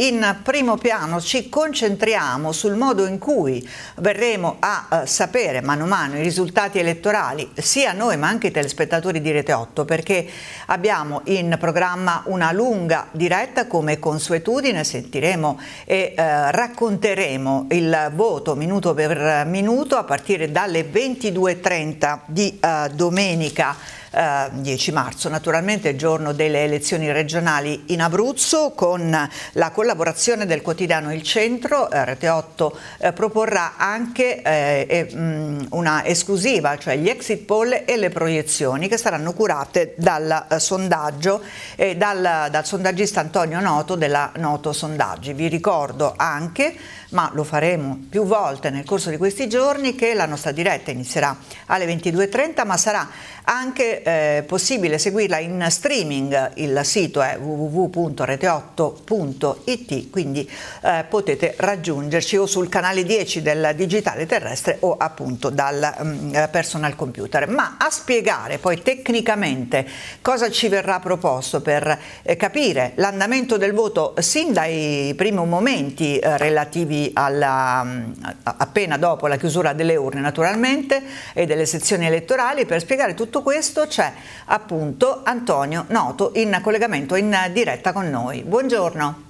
in primo piano ci concentriamo sul modo in cui verremo a eh, sapere mano a mano i risultati elettorali, sia noi ma anche i telespettatori di Rete 8, perché abbiamo in programma una lunga diretta come consuetudine, sentiremo e eh, racconteremo il voto minuto per minuto a partire dalle 22.30 di eh, domenica eh, 10 marzo, naturalmente giorno delle elezioni regionali in Abruzzo, con la collaborazione del quotidiano Il Centro, eh, Rete 8 eh, proporrà anche mh, eh, mm, una esclusiva, cioè gli exit poll e le proiezioni che saranno curate dal eh, sondaggio e dal, dal sondaggista Antonio Noto della Noto Sondaggi. Vi ricordo anche ma lo faremo più volte nel corso di questi giorni che la nostra diretta inizierà alle 22.30 ma sarà anche eh, possibile seguirla in streaming, il sito è www.rete8.it, quindi eh, potete raggiungerci o sul canale 10 del digitale terrestre o appunto dal mh, mm, personal computer. Ma a spiegare poi tecnicamente cosa ci verrà proposto per eh, capire l'andamento del voto sin dai primi momenti eh, relativi alla, mh, mm, appena dopo la chiusura delle urne naturalmente e delle sezioni elettorali, per spiegare tutto questo c'è appunto Antonio Noto in collegamento in diretta con noi. Buongiorno.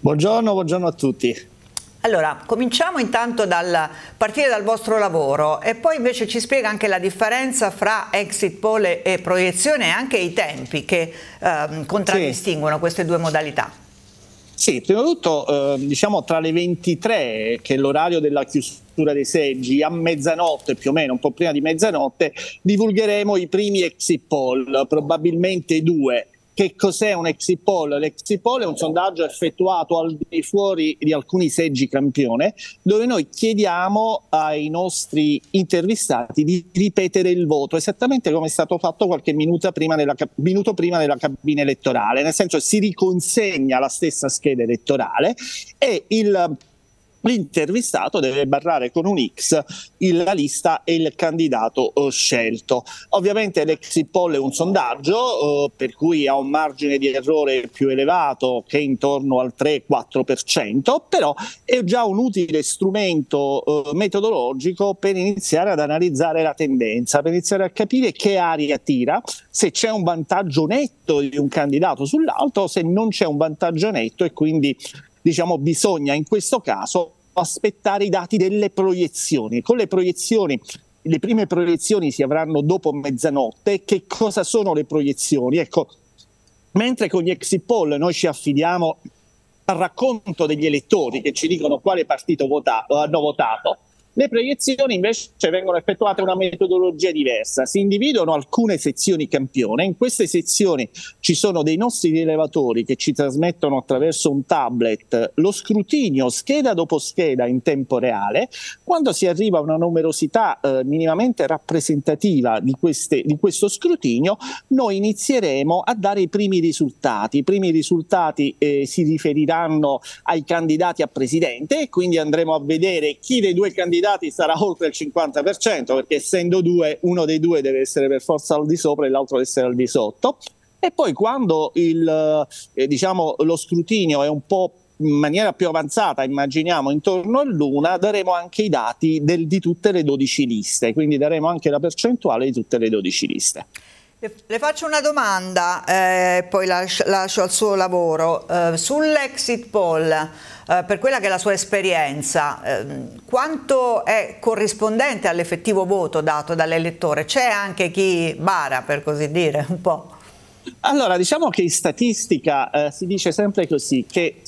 Buongiorno, buongiorno a tutti. Allora, cominciamo intanto dal partire dal vostro lavoro e poi invece ci spiega anche la differenza fra exit poll e proiezione e anche i tempi che ehm, contraddistinguono sì. queste due modalità. Sì, prima di tutto eh, diciamo tra le 23, che è l'orario della chiusura dei seggi, a mezzanotte più o meno, un po' prima di mezzanotte, divulgheremo i primi exit poll, probabilmente due che cos'è un exit poll? L'exit poll è un sondaggio effettuato al di fuori di alcuni seggi campione, dove noi chiediamo ai nostri intervistati di ripetere il voto, esattamente come è stato fatto qualche minuto prima nella, minuto prima nella cabina elettorale, nel senso si riconsegna la stessa scheda elettorale e il l'intervistato deve barrare con un X la lista e il candidato eh, scelto. Ovviamente l'exit poll è un sondaggio eh, per cui ha un margine di errore più elevato che intorno al 3-4%, però è già un utile strumento eh, metodologico per iniziare ad analizzare la tendenza, per iniziare a capire che aria tira, se c'è un vantaggio netto di un candidato sull'altro, se non c'è un vantaggio netto e quindi diciamo, bisogna in questo caso aspettare i dati delle proiezioni. Con le proiezioni le prime proiezioni si avranno dopo mezzanotte. Che cosa sono le proiezioni? Ecco, mentre con gli exit poll noi ci affidiamo al racconto degli elettori che ci dicono quale partito votato, hanno votato, le proiezioni invece vengono effettuate una metodologia diversa, si individuano alcune sezioni campione, in queste sezioni ci sono dei nostri rilevatori che ci trasmettono attraverso un tablet lo scrutinio scheda dopo scheda in tempo reale, quando si arriva a una numerosità eh, minimamente rappresentativa di, queste, di questo scrutinio noi inizieremo a dare i primi risultati, i primi risultati eh, si riferiranno ai candidati a presidente e quindi andremo a vedere chi dei due candidati candidati sarà oltre il 50%, perché essendo due, uno dei due deve essere per forza al di sopra e l'altro deve essere al di sotto. E poi quando il, eh, diciamo, lo scrutinio è un po' in maniera più avanzata, immaginiamo intorno all'una, daremo anche i dati del, di tutte le 12 liste, quindi daremo anche la percentuale di tutte le 12 liste. Le faccio una domanda, eh, poi lascio, lascio, al suo lavoro. Eh, Sull'exit poll, eh, per quella che è la sua esperienza, ehm, quanto è corrispondente all'effettivo voto dato dall'elettore? C'è anche chi bara, per così dire, un po'? Allora, diciamo che in statistica eh, si dice sempre così, che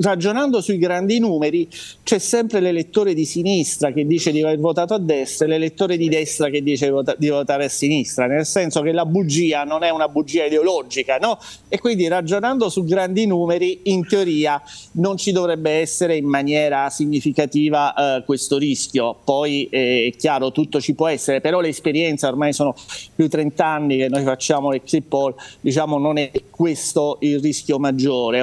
ragionando sui grandi numeri, c'è sempre l'elettore di sinistra che dice di aver votato a destra e l'elettore di destra che dice di votare a sinistra, nel senso che la bugia non è una bugia ideologica, no? E quindi ragionando su grandi numeri, in teoria non ci dovrebbe essere in maniera significativa eh, questo rischio. Poi eh, è chiaro, tutto ci può essere, però l'esperienza ormai sono più di 30 anni che noi facciamo le clip poll, diciamo non è questo il rischio maggiore.